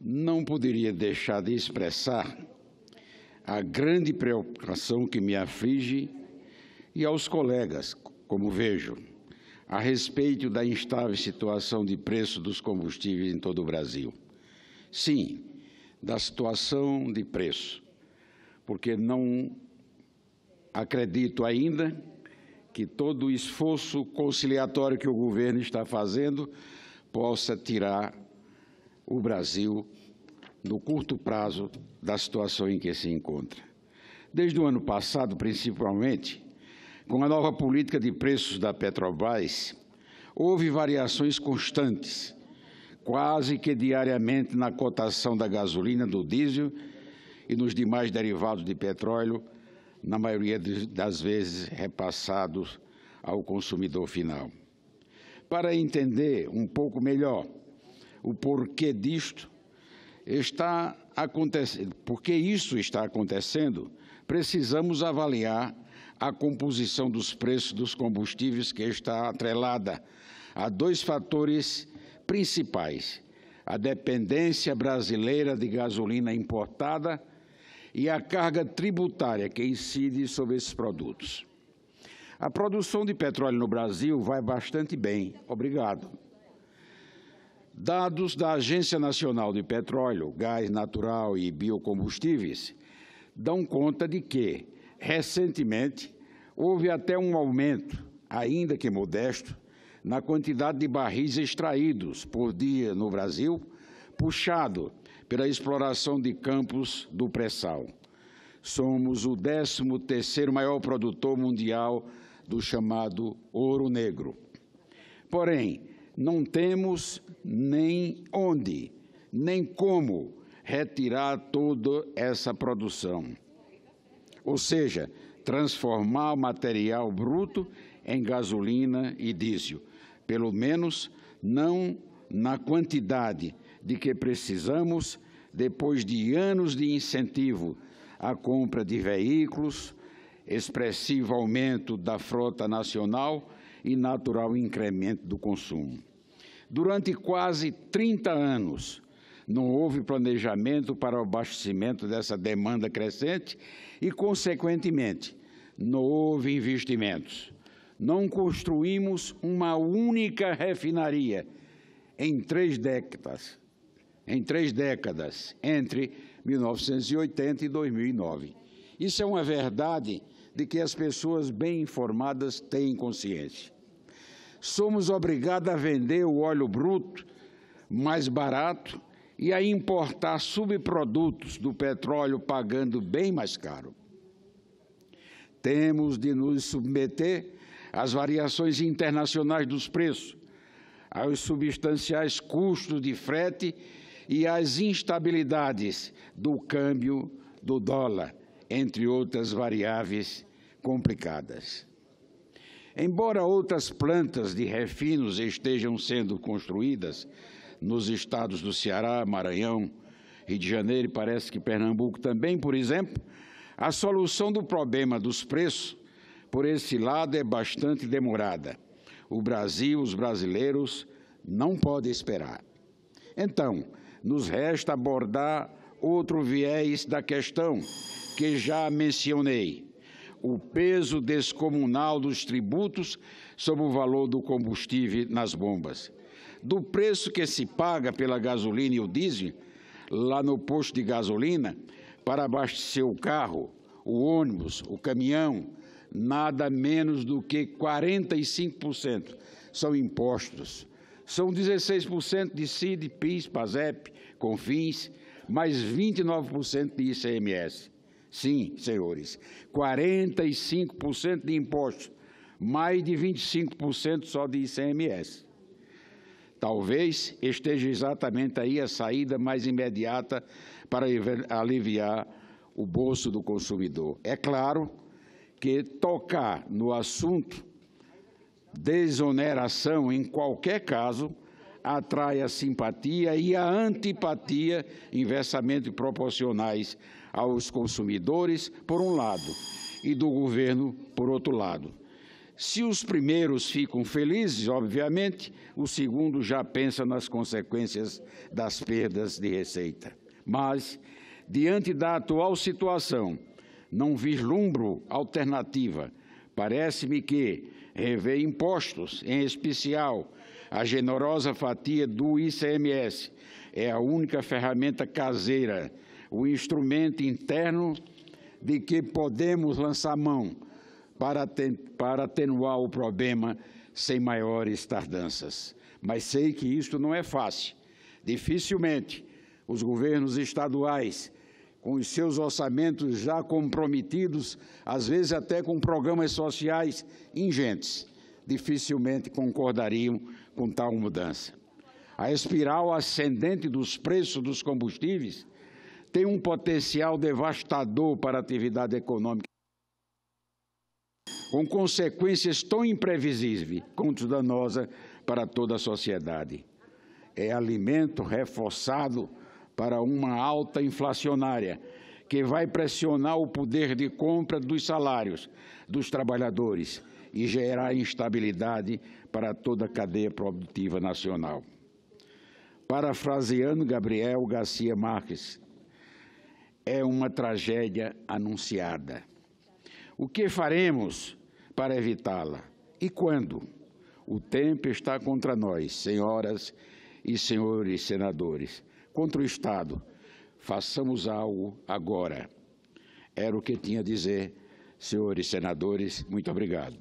não poderia deixar de expressar a grande preocupação que me aflige e aos colegas, como vejo, a respeito da instável situação de preço dos combustíveis em todo o Brasil. Sim, da situação de preço, porque não acredito ainda que todo o esforço conciliatório que o governo está fazendo possa tirar o Brasil no curto prazo da situação em que se encontra. Desde o ano passado, principalmente, com a nova política de preços da Petrobras, houve variações constantes, quase que diariamente, na cotação da gasolina, do diesel e nos demais derivados de petróleo, na maioria das vezes repassados ao consumidor final. Para entender um pouco melhor o porquê disto está acontecendo, porque isso está acontecendo, precisamos avaliar a composição dos preços dos combustíveis que está atrelada a dois fatores principais: a dependência brasileira de gasolina importada e a carga tributária que incide sobre esses produtos. A produção de petróleo no Brasil vai bastante bem, obrigado. Dados da Agência Nacional de Petróleo, Gás Natural e Biocombustíveis dão conta de que, recentemente, houve até um aumento, ainda que modesto, na quantidade de barris extraídos por dia no Brasil, puxado pela exploração de campos do pré-sal. Somos o 13º maior produtor mundial do chamado ouro negro. Porém, não temos nem onde, nem como retirar toda essa produção. Ou seja, transformar o material bruto em gasolina e diesel, pelo menos não na quantidade de que precisamos depois de anos de incentivo à compra de veículos, expressivo aumento da frota nacional e natural incremento do consumo. Durante quase 30 anos, não houve planejamento para o abastecimento dessa demanda crescente e, consequentemente, não houve investimentos. Não construímos uma única refinaria em três décadas, em três décadas, entre 1980 e 2009. Isso é uma verdade de que as pessoas bem informadas têm consciência somos obrigados a vender o óleo bruto mais barato e a importar subprodutos do petróleo pagando bem mais caro. Temos de nos submeter às variações internacionais dos preços, aos substanciais custos de frete e às instabilidades do câmbio do dólar, entre outras variáveis complicadas. Embora outras plantas de refinos estejam sendo construídas nos estados do Ceará, Maranhão, Rio de Janeiro e parece que Pernambuco também, por exemplo, a solução do problema dos preços por esse lado é bastante demorada. O Brasil, os brasileiros, não podem esperar. Então, nos resta abordar outro viés da questão que já mencionei, o peso descomunal dos tributos sobre o valor do combustível nas bombas. Do preço que se paga pela gasolina e o diesel, lá no posto de gasolina, para abastecer o carro, o ônibus, o caminhão, nada menos do que 45% são impostos. São 16% de CID, PIS, PASEP, CONFINS, mais 29% de ICMS. Sim, senhores, 45% de impostos, mais de 25% só de ICMS. Talvez esteja exatamente aí a saída mais imediata para aliviar o bolso do consumidor. É claro que tocar no assunto desoneração, em qualquer caso, atrai a simpatia e a antipatia inversamente proporcionais aos consumidores, por um lado, e do governo, por outro lado. Se os primeiros ficam felizes, obviamente, o segundo já pensa nas consequências das perdas de receita. Mas, diante da atual situação, não vislumbro alternativa Parece-me que rever impostos, em especial a generosa fatia do ICMS, é a única ferramenta caseira, o instrumento interno de que podemos lançar mão para, atenuar o problema sem maiores tardanças. Mas sei que isto não é fácil. Dificilmente os governos estaduais com os seus orçamentos já comprometidos, às vezes até com programas sociais ingentes, dificilmente concordariam com tal mudança. A espiral ascendente dos preços dos combustíveis tem um potencial devastador para a atividade econômica, com consequências tão imprevisíveis quanto danosas para toda a sociedade. É alimento reforçado para uma alta inflacionária que vai pressionar o poder de compra dos salários dos trabalhadores e gerar instabilidade para toda a cadeia produtiva nacional. Parafraseando Gabriel Garcia Marques, é uma tragédia anunciada. O que faremos para evitá-la? E quando? O tempo está contra nós, senhoras e senhores senadores contra o Estado. Façamos algo agora. Era o que tinha a dizer, senhores senadores. Muito obrigado.